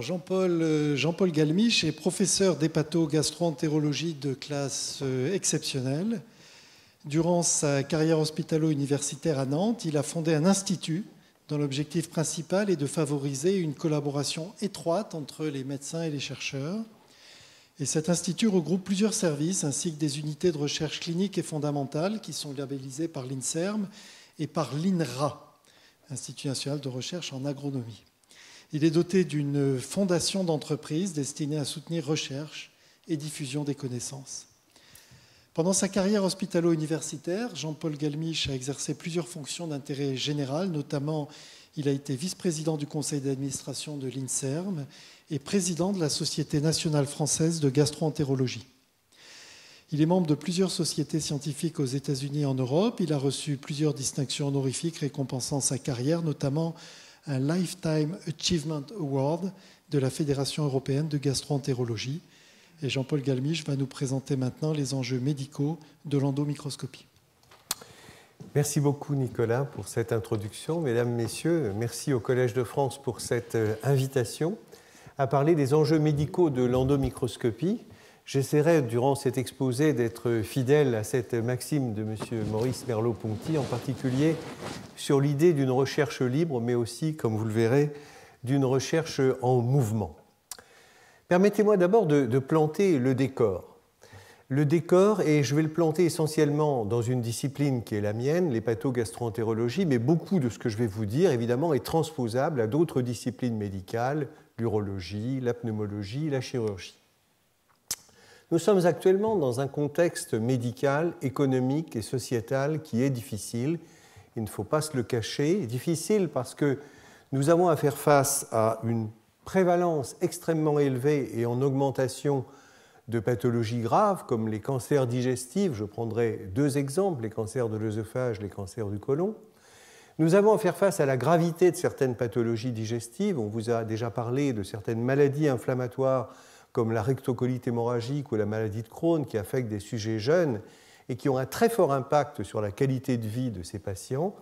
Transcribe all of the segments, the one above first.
Jean-Paul euh, Jean Galmiche est professeur d'hépato-gastroentérologie de classe euh, exceptionnelle. Durant sa carrière hospitalo-universitaire à Nantes, il a fondé un institut dont l'objectif principal est de favoriser une collaboration étroite entre les médecins et les chercheurs. Et cet institut regroupe plusieurs services ainsi que des unités de recherche clinique et fondamentale qui sont labellisées par l'INSERM et par l'INRA, Institut national de recherche en agronomie. Il est doté d'une fondation d'entreprise destinée à soutenir recherche et diffusion des connaissances. Pendant sa carrière hospitalo-universitaire, Jean-Paul Galmiche a exercé plusieurs fonctions d'intérêt général, notamment il a été vice-président du conseil d'administration de l'INSERM et président de la Société nationale française de gastroentérologie. Il est membre de plusieurs sociétés scientifiques aux États-Unis et en Europe. Il a reçu plusieurs distinctions honorifiques récompensant sa carrière, notamment un Lifetime Achievement Award de la Fédération européenne de gastroentérologie. Et Jean-Paul Galmiche va nous présenter maintenant les enjeux médicaux de l'endomicroscopie. Merci beaucoup Nicolas pour cette introduction. Mesdames, Messieurs, merci au Collège de France pour cette euh, invitation à parler des enjeux médicaux de l'endomicroscopie. J'essaierai, durant cet exposé, d'être fidèle à cette maxime de M. Maurice Merleau-Ponty, en particulier sur l'idée d'une recherche libre, mais aussi, comme vous le verrez, d'une recherche en mouvement. Permettez-moi d'abord de, planter le décor. Le décor, et je vais le planter essentiellement dans une discipline qui est la mienne, l'hépatogastroentérologie, mais beaucoup de ce que je vais vous dire, évidemment, est transposable à d'autres disciplines médicales, l'urologie, la pneumologie, la chirurgie. Nous sommes actuellement dans un contexte médical, économique et sociétal qui est difficile. Il ne faut pas se le cacher. Difficile parce que nous avons à faire face à une prévalence extrêmement élevée et en augmentation de pathologies graves comme les cancers digestifs. Je prendrai deux exemples, les cancers de l'œsophage, les cancers du côlon. Nous avons à faire face à la gravité de certaines pathologies digestives. On vous a déjà parlé de certaines maladies inflammatoires comme la rectocolite hémorragique ou la maladie de Crohn qui affecte des sujets jeunes et qui ont un très fort impact sur la qualité de vie de ces patients,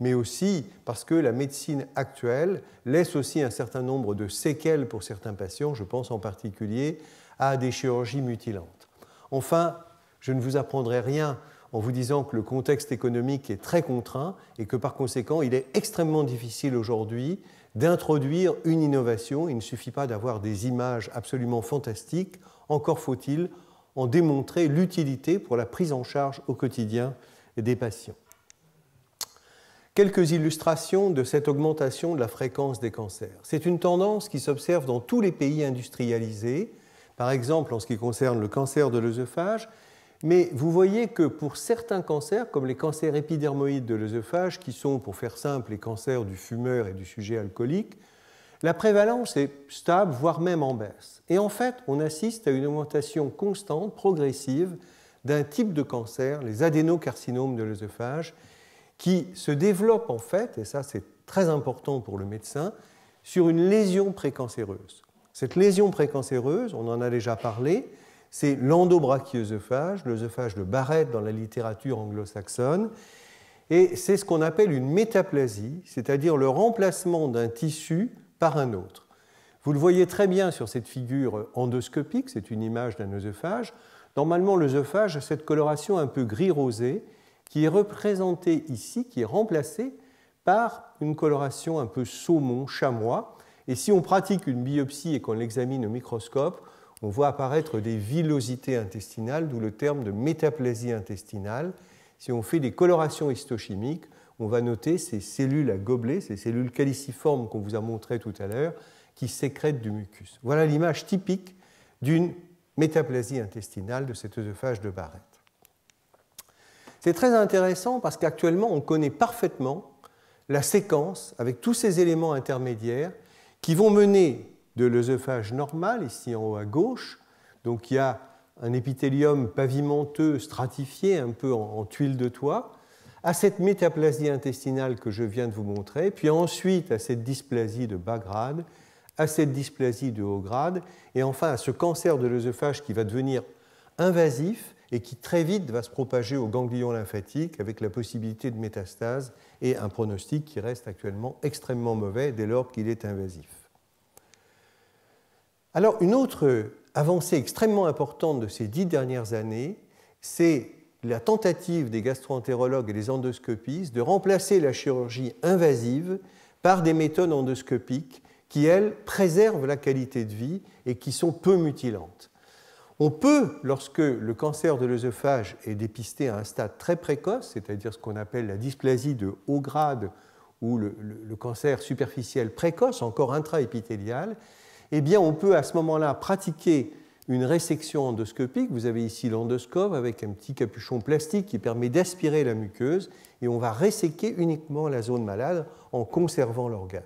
mais aussi parce que la médecine actuelle laisse aussi un certain nombre de séquelles pour certains patients, je pense en particulier à des chirurgies mutilantes. Enfin, je ne vous apprendrai rien en vous disant que le contexte économique est très contraint et que par conséquent, il est extrêmement difficile aujourd'hui d'introduire une innovation. Il ne suffit pas d'avoir des images absolument fantastiques, encore faut-il en démontrer l'utilité pour la prise en charge au quotidien des patients. Quelques illustrations de cette augmentation de la fréquence des cancers. C'est une tendance qui s'observe dans tous les pays industrialisés, par exemple en ce qui concerne le cancer de l'œsophage, mais vous voyez que pour certains cancers, comme les cancers épidermoïdes de l'œsophage, qui sont, pour faire simple, les cancers du fumeur et du sujet alcoolique, la prévalence est stable, voire même en baisse. Et en fait, on assiste à une augmentation constante, progressive, d'un type de cancer, les adénocarcinomes de l'œsophage, qui se développe en fait, et ça c'est très important pour le médecin, sur une lésion précancéreuse. Cette lésion précancéreuse, on en a déjà parlé, c'est l'endobrachiosophage, l'œsophage de Barrett dans la littérature anglo-saxonne. Et c'est ce qu'on appelle une métaplasie, c'est-à-dire le remplacement d'un tissu par un autre. Vous le voyez très bien sur cette figure endoscopique, c'est une image d'un œsophage. Normalement, l'œsophage a cette coloration un peu gris-rosé qui est représentée ici, qui est remplacée par une coloration un peu saumon, chamois. Et si on pratique une biopsie et qu'on l'examine au microscope, on voit apparaître des villosités intestinales, d'où le terme de métaplasie intestinale. Si on fait des colorations histochimiques, on va noter ces cellules à gobelets, ces cellules caliciformes qu'on vous a montrées tout à l'heure, qui sécrètent du mucus. Voilà l'image typique d'une métaplasie intestinale de cet œsophage de Barrett. C'est très intéressant parce qu'actuellement, on connaît parfaitement la séquence avec tous ces éléments intermédiaires qui vont mener de l'œsophage normal, ici en haut à gauche. Donc il y a un épithélium pavimenteux stratifié, un peu en, tuile de toit, à cette métaplasie intestinale que je viens de vous montrer, puis ensuite à cette dysplasie de bas grade, à cette dysplasie de haut grade, et enfin à ce cancer de l'œsophage qui va devenir invasif et qui très vite va se propager aux ganglions lymphatiques avec la possibilité de métastase et un pronostic qui reste actuellement extrêmement mauvais dès lors qu'il est invasif une autre avancée extrêmement importante de ces dix dernières années, c'est la tentative des gastroentérologues et des endoscopistes de remplacer la chirurgie invasive par des méthodes endoscopiques qui, elles, préservent la qualité de vie et qui sont peu mutilantes. On peut, lorsque le cancer de l'œsophage est dépisté à un stade très précoce, c'est-à-dire ce qu'on appelle la dysplasie de haut grade ou le, le cancer superficiel précoce, encore intraépithélial, eh bien on peut à ce moment-là pratiquer une résection endoscopique. Vous avez ici l'endoscope avec un petit capuchon plastique qui permet d'aspirer la muqueuse et on va resséquer uniquement la zone malade en conservant l'organe.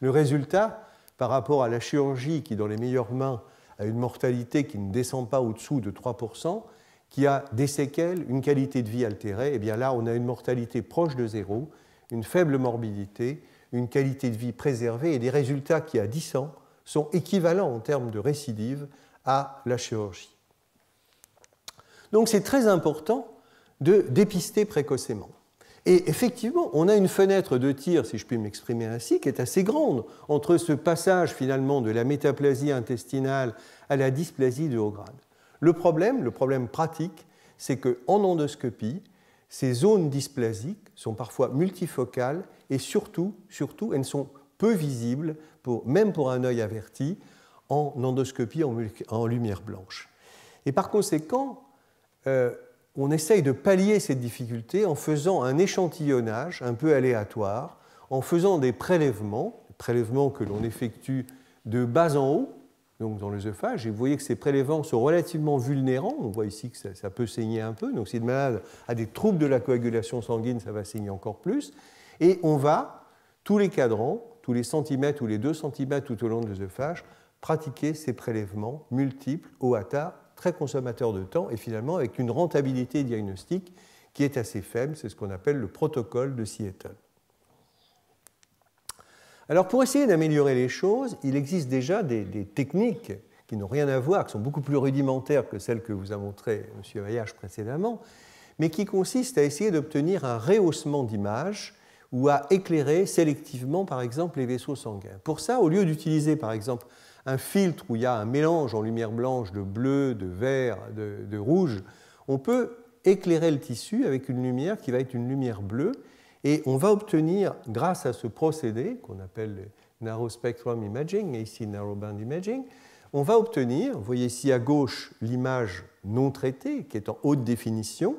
Le résultat, par rapport à la chirurgie qui, dans les meilleures mains, a une mortalité qui ne descend pas au-dessous de 3%, qui a des séquelles, une qualité de vie altérée, et eh bien là, on a une mortalité proche de zéro, une faible morbidité, une qualité de vie préservée et des résultats qui, à 10 ans, sont équivalents en termes de récidive à la chirurgie. Donc c'est très important de dépister précocement. Et effectivement, on a une fenêtre de tir, si je puis m'exprimer ainsi, qui est assez grande entre ce passage finalement de la métaplasie intestinale à la dysplasie de grade. Le problème, le problème pratique, c'est qu'en endoscopie, ces zones dysplasiques sont parfois multifocales et surtout, surtout, elles sont peu visibles même pour un œil averti, en endoscopie en, lumière blanche. Et par conséquent, euh, on essaye de pallier cette difficulté en faisant un échantillonnage un peu aléatoire, en faisant des prélèvements, prélèvements que l'on effectue de bas en haut, donc dans l'œsophage, et vous voyez que ces prélèvements sont relativement vulnérants. On voit ici que ça, ça peut saigner un peu, donc si le malade a des troubles de la coagulation sanguine, ça va saigner encore plus. Et on va, tous les cadrans, tous les centimètres ou les 2 centimètres tout au long de l'œsophage, pratiquer ces prélèvements multiples au hasard, très consommateurs de temps et finalement avec une rentabilité diagnostique qui est assez faible. C'est ce qu'on appelle le protocole de Seattle. Alors pour essayer d'améliorer les choses, il existe déjà des, techniques qui n'ont rien à voir, qui sont beaucoup plus rudimentaires que celles que vous a montré M. Hayash précédemment, mais qui consistent à essayer d'obtenir un rehaussement d'image ou à éclairer sélectivement, par exemple, les vaisseaux sanguins. Pour ça, au lieu d'utiliser, par exemple, un filtre où il y a un mélange en lumière blanche de bleu, de vert, de, rouge, on peut éclairer le tissu avec une lumière qui va être une lumière bleue, et on va obtenir, grâce à ce procédé qu'on appelle le narrow spectrum imaging, et ici narrow band imaging, on va obtenir, vous voyez ici à gauche l'image non traitée qui est en haute définition,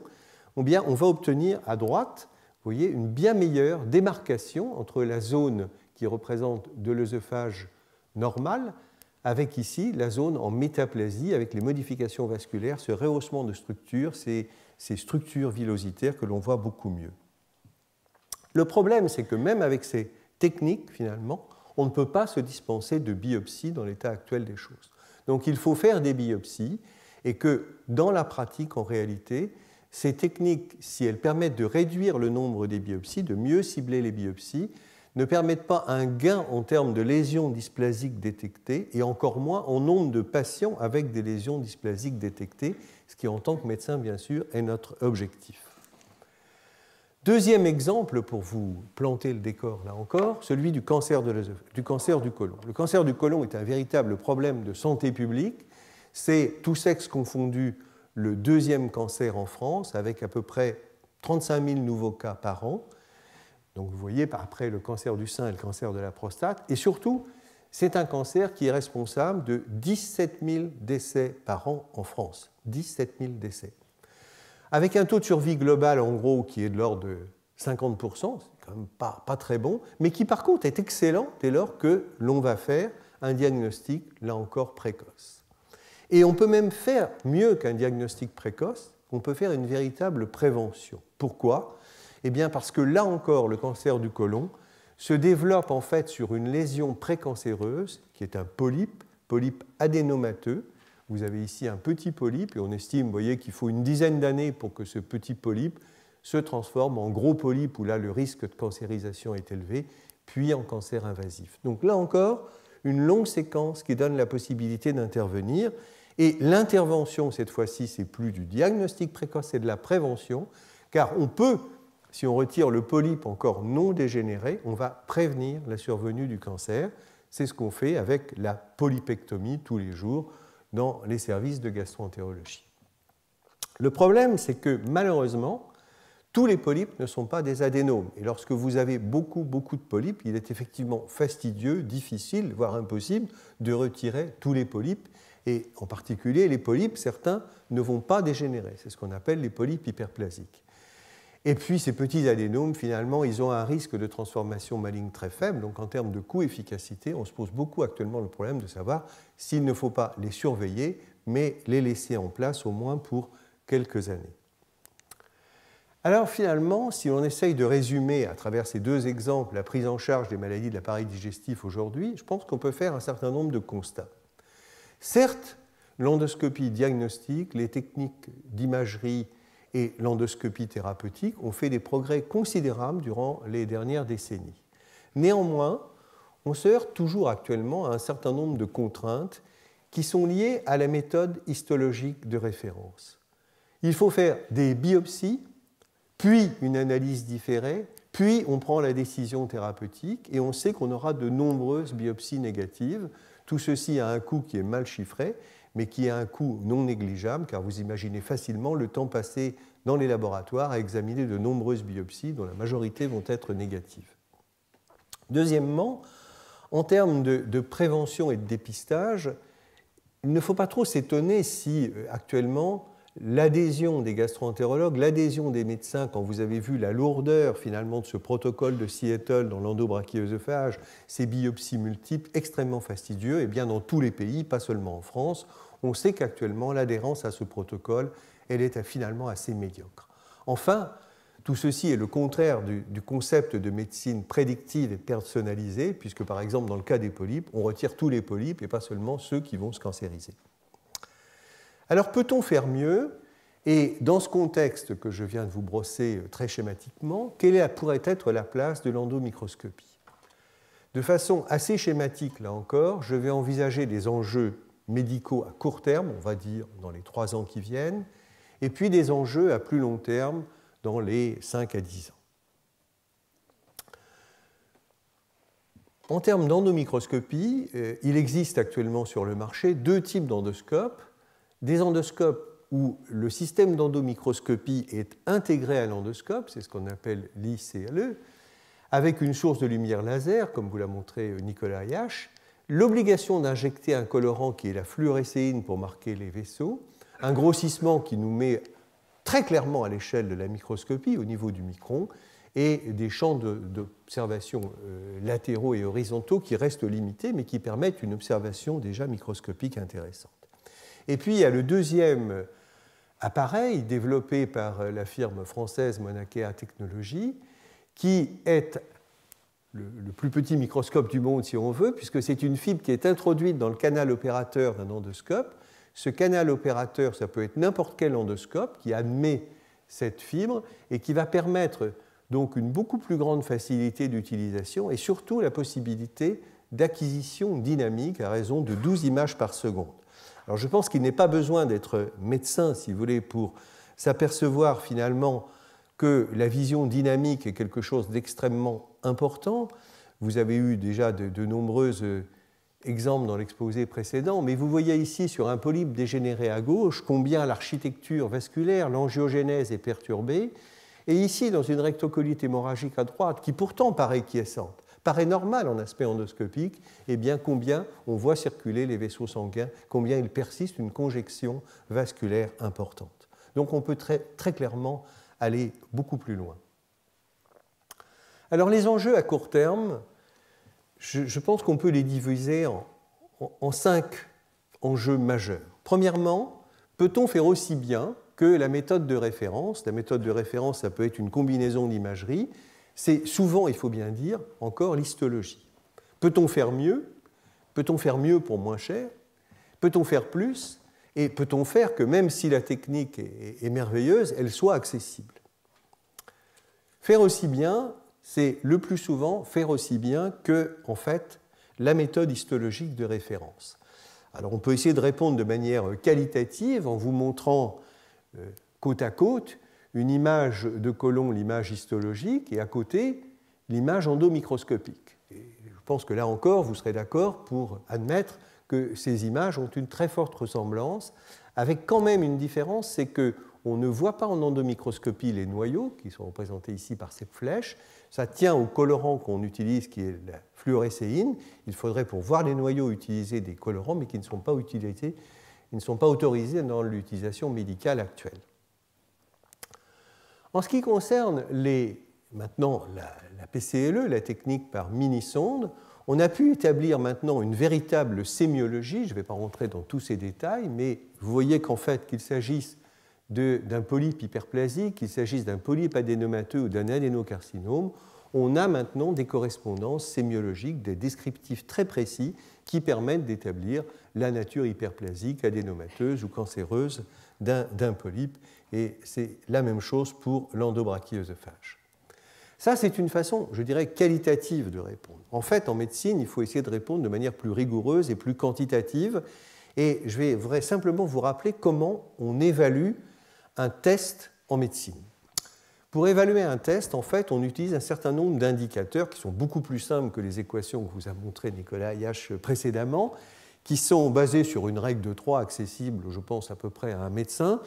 ou bien on va obtenir à droite vous voyez, une bien meilleure démarcation entre la zone qui représente de l'œsophage normal, avec ici la zone en métaplasie, avec les modifications vasculaires, ce rehaussement de structure, ces, structures villositaires que l'on voit beaucoup mieux. Le problème, c'est que même avec ces techniques, finalement, on ne peut pas se dispenser de biopsies dans l'état actuel des choses. Donc il faut faire des biopsies et que dans la pratique, en réalité, ces techniques, si elles permettent de réduire le nombre des biopsies, de mieux cibler les biopsies, ne permettent pas un gain en termes de lésions dysplasiques détectées et encore moins en nombre de patients avec des lésions dysplasiques détectées, ce qui en tant que médecin bien sûr est notre objectif. Deuxième exemple pour vous planter le décor là encore, celui du cancer, de du cancer du côlon. Le cancer du colon est un véritable problème de santé publique. C'est tout sexe confondu le deuxième cancer en France, avec à peu près 35 000 nouveaux cas par an. Donc vous voyez, après le cancer du sein et le cancer de la prostate. Et surtout, c'est un cancer qui est responsable de 17 000 décès par an en France. 17 000 décès. Avec un taux de survie global, en gros, qui est de l'ordre de 50 c'est quand même pas, pas très bon, mais qui par contre est excellent dès lors que l'on va faire un diagnostic, là encore, précoce. Et on peut même faire mieux qu'un diagnostic précoce, on peut faire une véritable prévention. Pourquoi Eh bien parce que là encore, le cancer du côlon se développe en fait sur une lésion précancéreuse qui est un polype, polype adénomateux. Vous avez ici un petit polype et on estime, vous voyez, qu'il faut une dizaine d'années pour que ce petit polype se transforme en gros polype où là le risque de cancérisation est élevé, puis en cancer invasif. Donc là encore, une longue séquence qui donne la possibilité d'intervenir. Et l'intervention, cette fois-ci, c'est plus du diagnostic précoce, c'est de la prévention, car on peut, si on retire le polype encore non dégénéré, on va prévenir la survenue du cancer. C'est ce qu'on fait avec la polypectomie tous les jours dans les services de gastroentérologie. Le problème, c'est que malheureusement, tous les polypes ne sont pas des adénomes. Et lorsque vous avez beaucoup, beaucoup de polypes, il est effectivement fastidieux, difficile, voire impossible de retirer tous les polypes. Et en particulier, les polypes, certains ne vont pas dégénérer. C'est ce qu'on appelle les polypes hyperplasiques. Et puis, ces petits adénomes, finalement, ils ont un risque de transformation maligne très faible. Donc, en termes de coût-efficacité, on se pose beaucoup actuellement le problème de savoir s'il ne faut pas les surveiller, mais les laisser en place au moins pour quelques années. Alors finalement, si l'on essaye de résumer à travers ces deux exemples la prise en charge des maladies de l'appareil digestif aujourd'hui, je pense qu'on peut faire un certain nombre de constats. Certes, l'endoscopie diagnostique, les techniques d'imagerie et l'endoscopie thérapeutique ont fait des progrès considérables durant les dernières décennies. Néanmoins, on se heurte toujours actuellement à un certain nombre de contraintes qui sont liées à la méthode histologique de référence. Il faut faire des biopsies, puis une analyse différée, puis on prend la décision thérapeutique et on sait qu'on aura de nombreuses biopsies négatives, tout ceci a un coût qui est mal chiffré, mais qui a un coût non négligeable, car vous imaginez facilement le temps passé dans les laboratoires à examiner de nombreuses biopsies, dont la majorité vont être négatives. Deuxièmement, en termes de, de prévention et de dépistage, il ne faut pas trop s'étonner si euh, actuellement l'adhésion des gastroentérologues, l'adhésion des médecins, quand vous avez vu la lourdeur finalement de ce protocole de Seattle dans l'endobrachiosophage, ces biopsies multiples extrêmement fastidieuses, et eh bien dans tous les pays, pas seulement en France, on sait qu'actuellement l'adhérence à ce protocole, elle est finalement assez médiocre. Enfin, tout ceci est le contraire du, concept de médecine prédictive et personnalisée, puisque par exemple dans le cas des polypes, on retire tous les polypes et pas seulement ceux qui vont se cancériser. Alors peut-on faire mieux Et dans ce contexte que je viens de vous brosser euh, très schématiquement, quelle pourrait être la place de l'endomicroscopie De façon assez schématique, là encore, je vais envisager des enjeux médicaux à court terme, on va dire dans les trois ans qui viennent, et puis des enjeux à plus long terme dans les 5 à 10 ans. En termes d'endomicroscopie, euh, il existe actuellement sur le marché deux types d'endoscopes des endoscopes où le système d'endomicroscopie est intégré à l'endoscope, c'est ce qu'on appelle l'ICLE, avec une source de lumière laser, comme vous l'a montré euh, Nicolas Ayach, l'obligation d'injecter un colorant qui est la fluorescéine pour marquer les vaisseaux, un grossissement qui nous met très clairement à l'échelle de la microscopie, au niveau du micron, et des champs d'observation euh, latéraux et horizontaux qui restent limités, mais qui permettent une observation déjà microscopique intéressante. Et puis il y a le deuxième appareil développé par euh, la firme française Monakea Technologies, qui est le, plus petit microscope du monde si on veut, puisque c'est une fibre qui est introduite dans le canal opérateur d'un endoscope. Ce canal opérateur, ça peut être n'importe quel endoscope qui admet cette fibre et qui va permettre donc une beaucoup plus grande facilité d'utilisation et surtout la possibilité d'acquisition dynamique à raison de 12 images par seconde. Alors je pense qu'il n'est pas besoin d'être médecin, si vous voulez, pour s'apercevoir finalement que la vision dynamique est quelque chose d'extrêmement important. Vous avez eu déjà de, nombreux euh, exemples dans l'exposé précédent, mais vous voyez ici sur un polype dégénéré à gauche combien l'architecture vasculaire, l'angiogénèse est perturbée, et ici dans une rectocolite hémorragique à droite qui pourtant paraît quiescente paraît normal en aspect endoscopique, eh bien combien on voit circuler les vaisseaux sanguins, combien il persiste une conjection vasculaire importante. Donc on peut très, clairement aller beaucoup plus loin. Alors les enjeux à court terme, je, pense qu'on peut les diviser en cinq enjeux majeurs. Premièrement, peut-on faire aussi bien que la méthode de référence La méthode de référence, ça peut être une combinaison d'imagerie, c'est souvent, il faut bien dire, encore l'histologie. Peut-on faire mieux Peut-on faire mieux pour moins cher Peut-on faire plus Et peut-on faire que même si la technique est, merveilleuse, elle soit accessible Faire aussi bien, c'est le plus souvent faire aussi bien que, en fait, la méthode histologique de référence. Alors on peut essayer de répondre de manière qualitative en vous montrant euh, côte à côte une image de colon, l'image histologique, et à côté, l'image endomicroscopique. je pense que là encore, vous serez d'accord pour admettre que ces images ont une très forte ressemblance, avec quand même une différence, c'est que on ne voit pas en endomicroscopie les noyaux, qui sont représentés ici par ces flèches. Ça tient au colorant qu'on utilise, qui est la fluorescéine. Il faudrait, pour voir les noyaux, utiliser des colorants, mais qui ne sont pas utilisés, ne sont pas autorisés dans l'utilisation médicale actuelle. En ce qui concerne maintenant la, PCLE, la technique par mini-sonde, on a pu établir maintenant une véritable sémiologie. Je ne vais pas rentrer dans tous ces détails, mais vous voyez qu'en fait, qu'il s'agisse d'un polype hyperplasique, qu'il s'agisse d'un polype adénomateux ou d'un adénocarcinome, on a maintenant des correspondances sémiologiques, des descriptifs très précis qui permettent d'établir la nature hyperplasique, adénomateuse ou cancéreuse d'un polype et c'est la même chose pour l'endobrachiosophage. Ça, c'est une façon, je dirais, qualitative de répondre. En fait, en médecine, il faut essayer de répondre de manière plus rigoureuse et plus quantitative. Et je vais, simplement vous rappeler comment on évalue un test en médecine. Pour évaluer un test, en fait, on utilise un certain nombre d'indicateurs qui sont beaucoup plus simples que les équations que vous a montrées Nicolas Yach précédemment, qui sont basés sur une règle de 3 accessible, je pense, à peu près à un médecin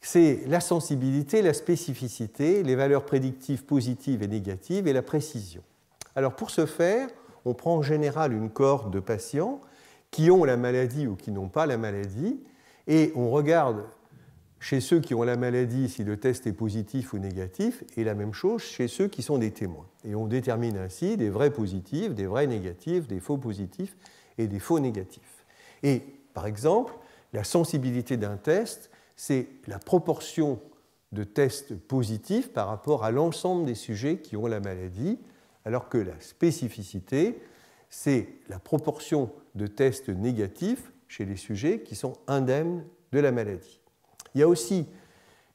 c'est la sensibilité, la spécificité, les valeurs prédictives positives et négatives et la précision. Alors pour ce faire, on prend en général une cohorte de patients qui ont la maladie ou qui n'ont pas la maladie et on regarde chez ceux qui ont la maladie si le test est positif ou négatif et la même chose chez ceux qui sont des témoins. Et on détermine ainsi des vrais positifs, des vrais négatifs, des faux positifs et des faux négatifs. Et par exemple, la sensibilité d'un test c'est la proportion de tests positifs par rapport à l'ensemble des sujets qui ont la maladie, alors que la spécificité, c'est la proportion de tests négatifs chez les sujets qui sont indemnes de la maladie. Il y a aussi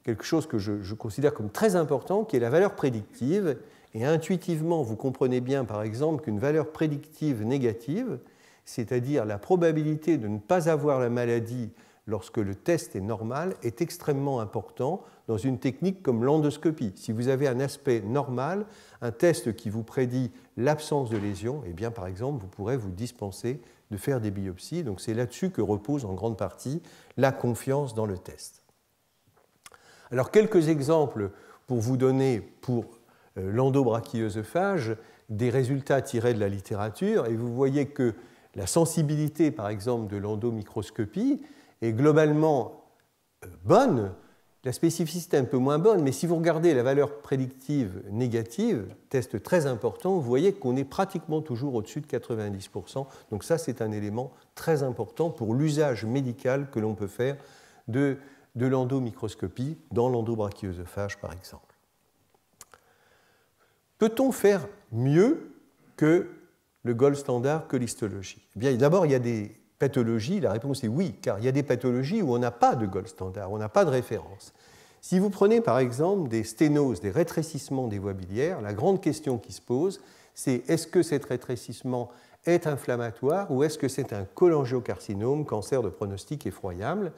quelque chose que je, considère comme très important, qui est la valeur prédictive. Et intuitivement, vous comprenez bien, par exemple, qu'une valeur prédictive négative, c'est-à-dire la probabilité de ne pas avoir la maladie lorsque le test est normal, est extrêmement important dans une technique comme l'endoscopie. Si vous avez un aspect normal, un test qui vous prédit l'absence de lésion, eh bien, par exemple, vous pourrez vous dispenser de faire des biopsies. Donc, c'est là-dessus que repose en grande partie la confiance dans le test. Alors, quelques exemples pour vous donner pour euh, l'endo-brachio-œsophage des résultats tirés de la littérature. Et vous voyez que la sensibilité, par exemple, de l'endomicroscopie, est globalement euh, bonne, la spécificité est un peu moins bonne, mais si vous regardez la valeur prédictive négative, test très important, vous voyez qu'on est pratiquement toujours au-dessus de 90%. Donc ça, c'est un élément très important pour l'usage médical que l'on peut faire de, de l'endomicroscopie dans l'endobrachiosophage, par exemple. Peut-on faire mieux que le gold standard que l'histologie eh Bien, d'abord, il y a des la réponse est oui, car il y a des pathologies où on n'a pas de gold standard, on n'a pas de référence. Si vous prenez par exemple des sténoses, des rétrécissements des voies biliaires, la grande question qui se pose, c'est est-ce que cet rétrécissement est inflammatoire ou est-ce que c'est un cholangiocarcinome, cancer de pronostic effroyable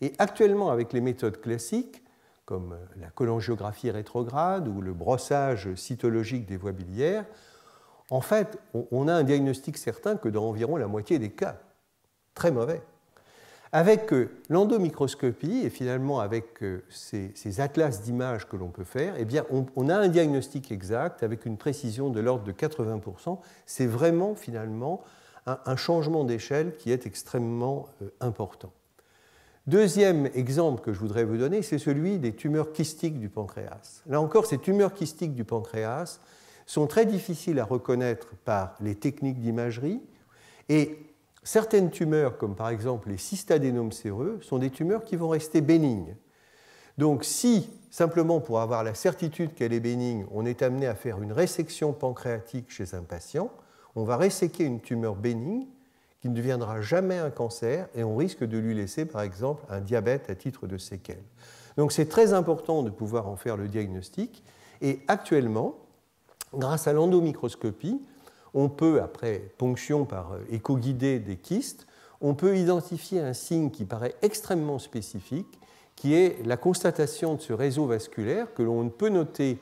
Et actuellement, avec les méthodes classiques, comme la cholangiographie rétrograde ou le brossage cytologique des voies biliaires, en fait, on a un diagnostic certain que dans environ la moitié des cas très mauvais. Avec euh, l'endomicroscopie et finalement avec euh, ces, atlas d'images que l'on peut faire, eh bien, on, a un diagnostic exact avec une précision de l'ordre de 80%. C'est vraiment finalement un, changement d'échelle qui est extrêmement euh, important. Deuxième exemple que je voudrais vous donner, c'est celui des tumeurs kystiques du pancréas. Là encore, ces tumeurs kystiques du pancréas sont très difficiles à reconnaître par les techniques d'imagerie et Certaines tumeurs, comme par exemple les cystadénomes séreux, sont des tumeurs qui vont rester bénignes. Donc si, simplement pour avoir la certitude qu'elle est bénigne, on est amené à faire une résection pancréatique chez un patient, on va resséquer une tumeur bénigne qui ne deviendra jamais un cancer et on risque de lui laisser par exemple un diabète à titre de séquelle. Donc c'est très important de pouvoir en faire le diagnostic et actuellement, grâce à l'endomicroscopie, on peut, après ponction par euh, éco-guidée des kystes, on peut identifier un signe qui paraît extrêmement spécifique, qui est la constatation de ce réseau vasculaire que l'on ne peut noter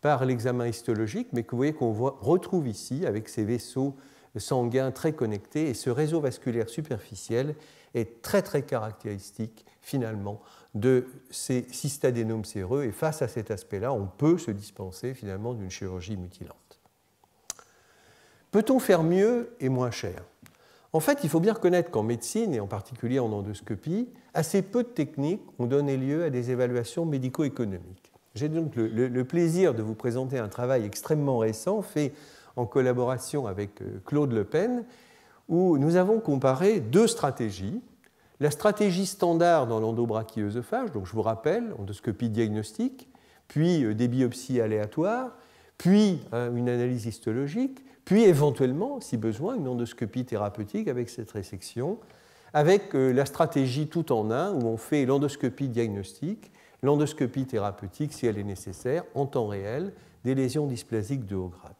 par l'examen histologique, mais que vous voyez qu'on retrouve ici avec ces vaisseaux sanguins très connectés. Et ce réseau vasculaire superficiel est très très caractéristique finalement de ces cystadénomes séreux. Et face à cet aspect-là, on peut se dispenser finalement d'une chirurgie mutilante. Peut-on faire mieux et moins cher En fait, il faut bien reconnaître qu'en médecine, et en particulier en endoscopie, assez peu de techniques ont donné lieu à des évaluations médico-économiques. J'ai donc le, plaisir de vous présenter un travail extrêmement récent fait en collaboration avec euh, Claude Le Pen, où nous avons comparé deux stratégies. La stratégie standard dans l'endobrachiosophage, donc je vous rappelle, endoscopie diagnostique, puis euh, des biopsies aléatoires, puis euh, une analyse histologique, puis éventuellement, si besoin, une endoscopie thérapeutique avec cette résection, avec euh, la stratégie tout en un où on fait l'endoscopie diagnostique, l'endoscopie thérapeutique si elle est nécessaire, en temps réel, des lésions dysplasiques de haut grade.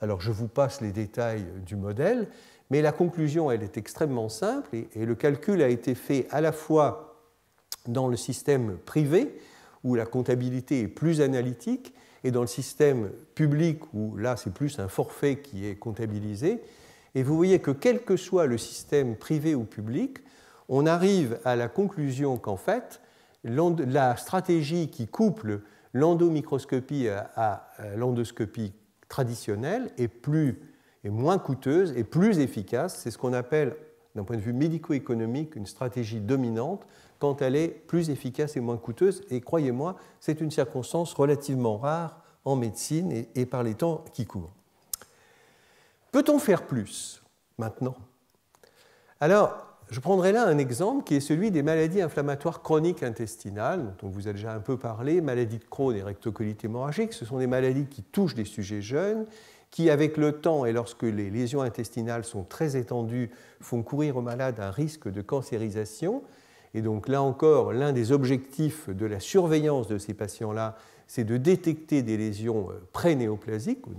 Alors je vous passe les détails du modèle, mais la conclusion, elle est extrêmement simple et, le calcul a été fait à la fois dans le système privé, où la comptabilité est plus analytique, et dans le système public, où là c'est plus un forfait qui est comptabilisé, et vous voyez que quel que soit le système privé ou public, on arrive à la conclusion qu'en fait, la stratégie qui couple l'endomicroscopie à l'endoscopie traditionnelle est, plus, moins coûteuse et plus efficace. C'est ce qu'on appelle d'un point de vue médico-économique, une stratégie dominante quand elle est plus efficace et moins coûteuse. Et croyez-moi, c'est une circonstance relativement rare en médecine et, par les temps qui courent. Peut-on faire plus maintenant Alors, je prendrai là un exemple qui est celui des maladies inflammatoires chroniques intestinales, dont on vous a déjà un peu parlé, maladies de Crohn et rectocolite hémorragique. Ce sont des maladies qui touchent des sujets jeunes qui, avec le temps et lorsque les lésions intestinales sont très étendues, font courir au malades un risque de cancérisation. Et donc là encore, l'un des objectifs de la surveillance de ces patients-là, c'est de détecter des lésions euh, pré On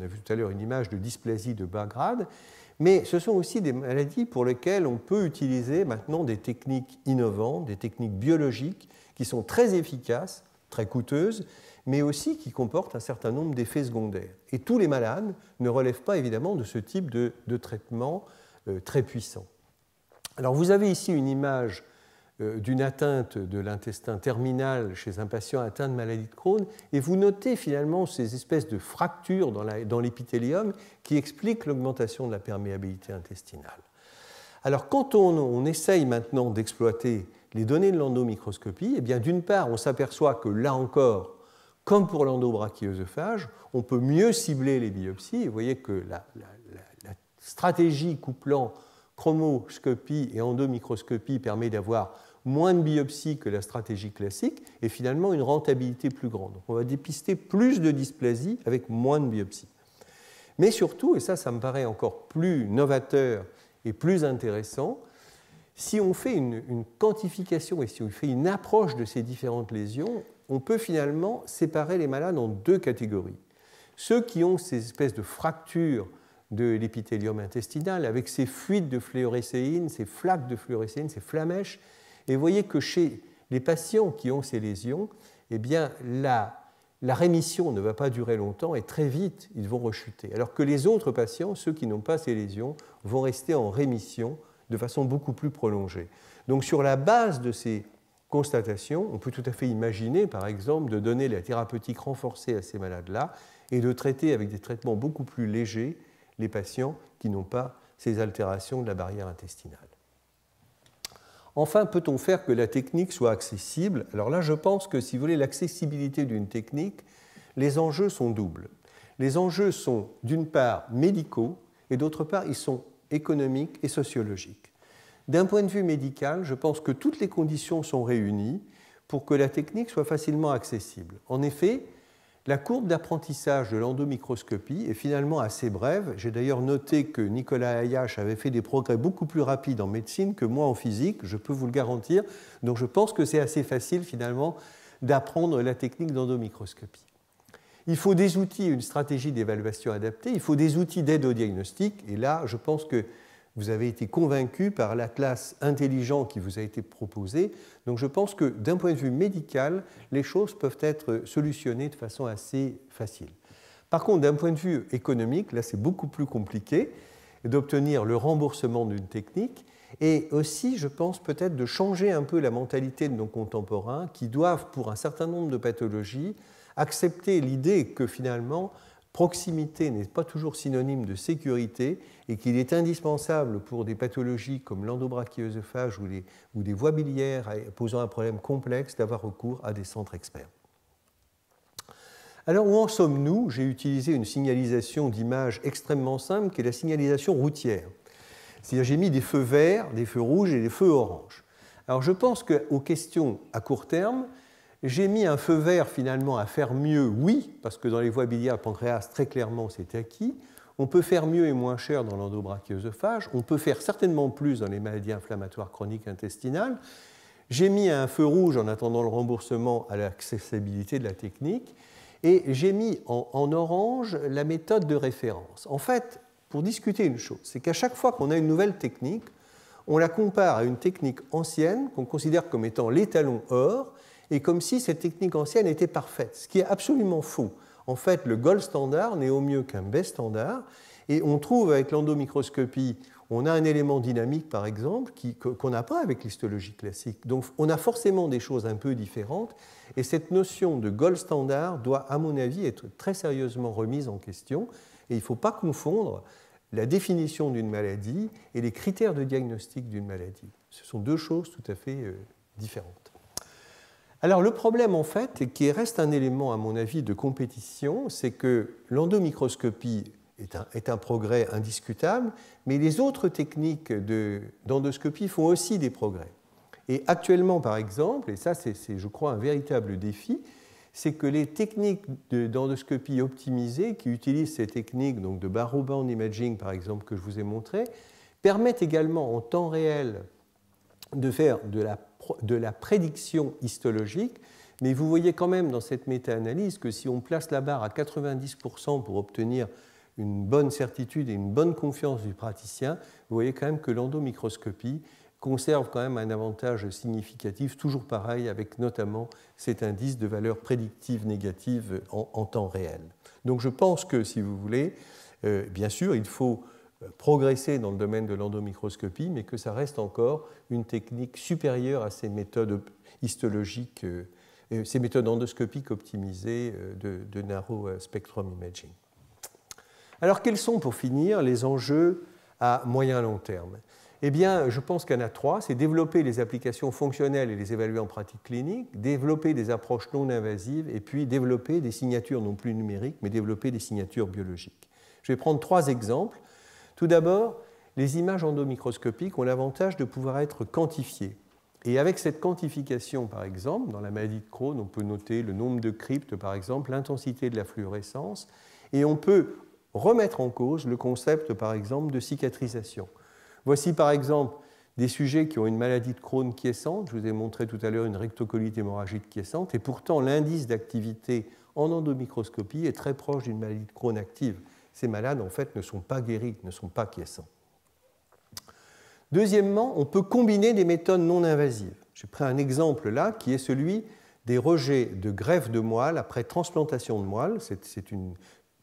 a vu tout à l'heure une image de dysplasie de bas grade. Mais ce sont aussi des maladies pour lesquelles on peut utiliser maintenant des techniques innovantes, des techniques biologiques qui sont très efficaces, très coûteuses, mais aussi qui comporte un certain nombre d'effets secondaires. Et tous les malades ne relèvent pas évidemment de ce type de, traitement euh, très puissant. Alors vous avez ici une image euh, d'une atteinte de l'intestin terminal chez un patient atteint de maladie de Crohn, et vous notez finalement ces espèces de fractures dans l'épithélium qui expliquent l'augmentation de la perméabilité intestinale. Alors quand on, essaye maintenant d'exploiter les données de l'endomicroscopie, eh bien d'une part, on s'aperçoit que là encore, comme pour l'endobrachiosophage, on peut mieux cibler les biopsies. Vous voyez que la, stratégie couplant chromoscopie et endomicroscopie permet d'avoir moins de biopsies que la stratégie classique et finalement une rentabilité plus grande. on va dépister plus de dysplasie avec moins de biopsies. Mais surtout, et ça, ça me paraît encore plus novateur et plus intéressant, si on fait une quantification et si on fait une approche de ces différentes lésions, on peut finalement séparer les malades en deux catégories. Ceux qui ont ces espèces de fractures de l'épithélium intestinal avec ces fuites de fluorescéine, ces flaques de fluorescéine, ces flamèches. Et vous voyez que chez les patients qui ont ces lésions, eh bien, la, la rémission ne va pas durer longtemps et très vite, ils vont rechuter. Alors que les autres patients, ceux qui n'ont pas ces lésions, vont rester en rémission de façon beaucoup plus prolongée. Donc sur la base de ces constatation, on peut tout à fait imaginer, par exemple, de donner la thérapeutique renforcée à ces malades-là et de traiter avec des traitements beaucoup plus légers les patients qui n'ont pas ces altérations de la barrière intestinale. Enfin, peut-on faire que la technique soit accessible Alors là, je pense que si vous voulez l'accessibilité d'une technique, les enjeux sont doubles. Les enjeux sont d'une part médicaux et d'autre part ils sont économiques et sociologiques. D'un point de vue médical, je pense que toutes les conditions sont réunies pour que la technique soit facilement accessible. En effet, la courbe d'apprentissage de l'endomicroscopie est finalement assez brève. J'ai d'ailleurs noté que Nicolas Ayache avait fait des progrès beaucoup plus rapides en médecine que moi en physique, je peux vous le garantir. Donc je pense que c'est assez facile finalement d'apprendre la technique d'endomicroscopie. Il faut des outils, une stratégie d'évaluation adaptée, il faut des outils d'aide au diagnostic. Et là, je pense que vous avez été convaincu par la classe intelligente qui vous a été proposée. Donc je pense que d'un point de vue médical, les choses peuvent être solutionnées de façon assez facile. Par contre, d'un point de vue économique, là c'est beaucoup plus compliqué d'obtenir le remboursement d'une technique et aussi, je pense, peut-être de changer un peu la mentalité de nos contemporains qui doivent, pour un certain nombre de pathologies, accepter l'idée que finalement, proximité n'est pas toujours synonyme de sécurité et qu'il est indispensable pour des pathologies comme l'endobrachiosophage ou, ou des voies biliaires posant un problème complexe d'avoir recours à des centres experts. Alors où en sommes-nous J'ai utilisé une signalisation d'image extrêmement simple qui est la signalisation routière. j'ai mis des feux verts, des feux rouges et des feux oranges. Alors je pense qu'aux questions à court terme, j'ai mis un feu vert finalement à faire mieux, oui, parce que dans les voies biliaires pancréas, très clairement, c'est acquis. On peut faire mieux et moins cher dans l'endobrachiosophage. On peut faire certainement plus dans les maladies inflammatoires chroniques intestinales. J'ai mis un feu rouge en attendant le remboursement à l'accessibilité de la technique. Et j'ai mis en, orange la méthode de référence. En fait, pour discuter une chose, c'est qu'à chaque fois qu'on a une nouvelle technique, on la compare à une technique ancienne qu'on considère comme étant l'étalon or et comme si cette technique ancienne était parfaite, ce qui est absolument faux. En fait, le gold standard n'est au mieux qu'un best standard, et on trouve avec l'endomicroscopie, on a un élément dynamique, par exemple, qu'on n'a pas avec l'histologie classique. Donc on a forcément des choses un peu différentes, et cette notion de gold standard doit, à mon avis, être très sérieusement remise en question, et il ne faut pas confondre la définition d'une maladie et les critères de diagnostic d'une maladie. Ce sont deux choses tout à fait euh, différentes. Alors le problème en fait, qui reste un élément à mon avis de compétition, c'est que l'endomicroscopie est un, progrès indiscutable, mais les autres techniques d'endoscopie font aussi des progrès. Et actuellement par exemple, et ça c'est je crois un véritable défi, c'est que les techniques d'endoscopie optimisées, qui utilisent ces techniques donc de band imaging par exemple que je vous ai montré permettent également en temps réel de faire de la de la prédiction histologique, mais vous voyez quand même dans cette méta-analyse que si on place la barre à 90% pour obtenir une bonne certitude et une bonne confiance du praticien, vous voyez quand même que l'endomicroscopie conserve quand même un avantage significatif, toujours pareil, avec notamment cet indice de valeur prédictive négative en, temps réel. Donc je pense que, si vous voulez, euh, bien sûr, il faut progresser dans le domaine de l'endomicroscopie, mais que ça reste encore une technique supérieure à ces méthodes histologiques, euh, euh, ces méthodes endoscopiques optimisées euh, de, de narrow spectrum imaging. Alors quels sont, pour finir, les enjeux à moyen long terme eh bien, je pense qu'il y en a trois. C'est développer les applications fonctionnelles et les évaluer en pratique clinique, développer des approches non invasives, et puis développer des signatures non plus numériques, mais développer des signatures biologiques. Je vais prendre trois exemples. Tout d'abord, les images endomicroscopiques ont l'avantage de pouvoir être quantifiées. Et avec cette quantification, par exemple, dans la maladie de Crohn, on peut noter le nombre de cryptes, par exemple, l'intensité de la fluorescence, et on peut remettre en cause le concept, par exemple, de cicatrisation. Voici, par exemple, des sujets qui ont une maladie de Crohn quiescente. Je vous ai montré tout à l'heure une rectocolite hémorragique quiescente, et pourtant l'indice d'activité en endomicroscopie est très proche d'une maladie de Crohn active ces malades en fait ne sont pas guéris, ne sont pas quiescents. Deuxièmement, on peut combiner des méthodes non invasives. J'ai pris un exemple là qui est celui des rejets de greffe de moelle après transplantation de moelle. C'est une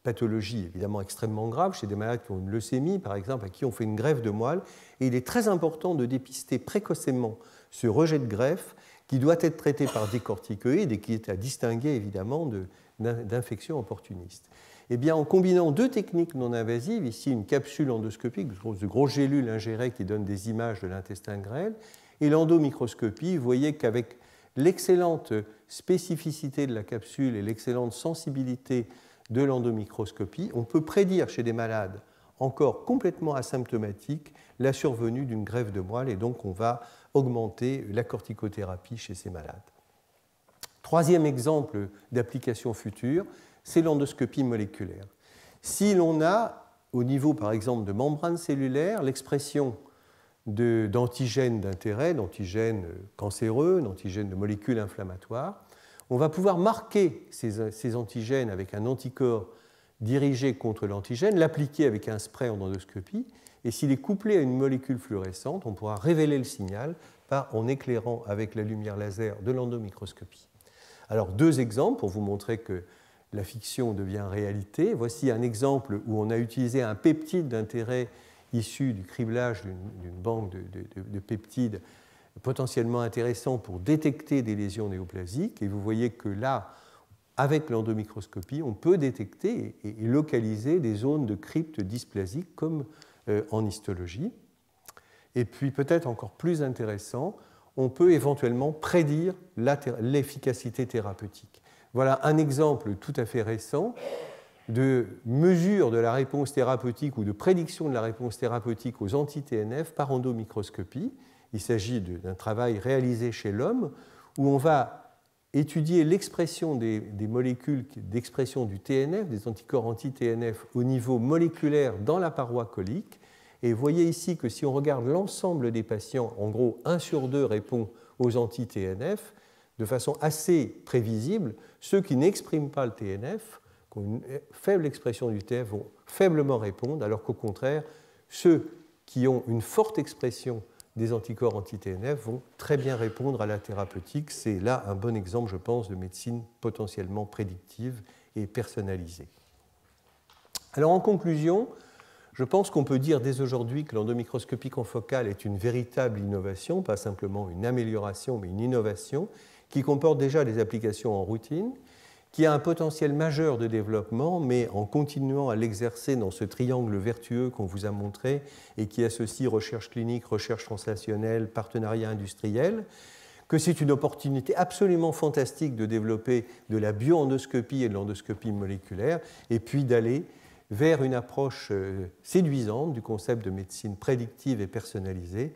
pathologie évidemment extrêmement grave chez des malades qui ont une leucémie, par exemple, à qui on fait une greffe de moelle. Et il est très important de dépister précocement ce rejet de greffe qui doit être traité par des et qui est à distinguer évidemment d'infections opportunistes. Eh bien, en combinant deux techniques non invasives, ici une capsule endoscopique, de gros gélule ingérée qui donne des images de l'intestin grêle, et l'endomicroscopie, vous voyez qu'avec l'excellente spécificité de la capsule et l'excellente sensibilité de l'endomicroscopie, on peut prédire chez des malades encore complètement asymptomatiques la survenue d'une grève de moelle et donc on va augmenter la corticothérapie chez ces malades. Troisième exemple d'application future, c'est l'endoscopie moléculaire. Si l'on a, au niveau par exemple de membranes cellulaires, l'expression d'antigènes d'intérêt, d'antigènes cancéreux, d'antigènes de molécules inflammatoires, on va pouvoir marquer ces, antigènes avec un anticorps dirigé contre l'antigène, l'appliquer avec un spray en endoscopie, et s'il est couplé à une molécule fluorescente, on pourra révéler le signal en éclairant avec la lumière laser de l'endomicroscopie. Alors deux exemples pour vous montrer que la fiction devient réalité. Voici un exemple où on a utilisé un peptide d'intérêt issu du criblage d'une banque de, peptides potentiellement intéressant pour détecter des lésions néoplasiques. Et vous voyez que là, avec l'endomicroscopie, on peut détecter et, localiser des zones de crypte dysplasiques comme euh, en histologie. Et puis peut-être encore plus intéressant, on peut éventuellement prédire l'efficacité thérapeutique. Voilà un exemple tout à fait récent de mesure de la réponse thérapeutique ou de prédiction de la réponse thérapeutique aux anti-TNF par endomicroscopie. Il s'agit d'un travail réalisé chez l'homme où on va étudier l'expression des, des, molécules d'expression du TNF, des anticorps anti-TNF au niveau moléculaire dans la paroi colique et voyez ici que si on regarde l'ensemble des patients, en gros, 1 sur 2 répond aux anti-TNF de façon assez prévisible. Ceux qui n'expriment pas le TNF, qui ont une faible expression du TNF, vont faiblement répondre, alors qu'au contraire, ceux qui ont une forte expression des anticorps anti-TNF vont très bien répondre à la thérapeutique. C'est là un bon exemple, je pense, de médecine potentiellement prédictive et personnalisée. Alors en conclusion, je pense qu'on peut dire dès aujourd'hui que l'endomicroscopie confocale est une véritable innovation, pas simplement une amélioration, mais une innovation, qui comporte déjà des applications en routine, qui a un potentiel majeur de développement, mais en continuant à l'exercer dans ce triangle vertueux qu'on vous a montré et qui associe recherche clinique, recherche translationnelle, partenariat industriel, que c'est une opportunité absolument fantastique de développer de la bioendoscopie et de l'endoscopie moléculaire, et puis d'aller vers une approche euh, séduisante du concept de médecine prédictive et personnalisée.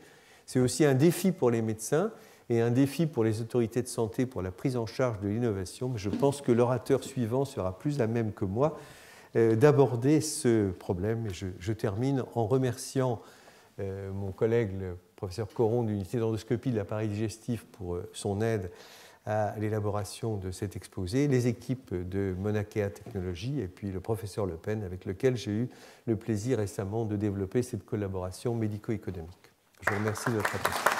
C'est aussi un défi pour les médecins et un défi pour les autorités de santé pour la prise en charge de l'innovation, je pense que l'orateur suivant sera plus à même que moi euh, d'aborder ce problème. je, je termine en remerciant euh, mon collègue, le professeur Coron de l'unité d'endoscopie de l'appareil digestif, pour son aide à l'élaboration de cet exposé, les équipes de Monakea Technologies et puis le professeur Le Pen avec lequel j'ai eu le plaisir récemment de développer cette collaboration médico-économique. Je vous remercie de votre attention.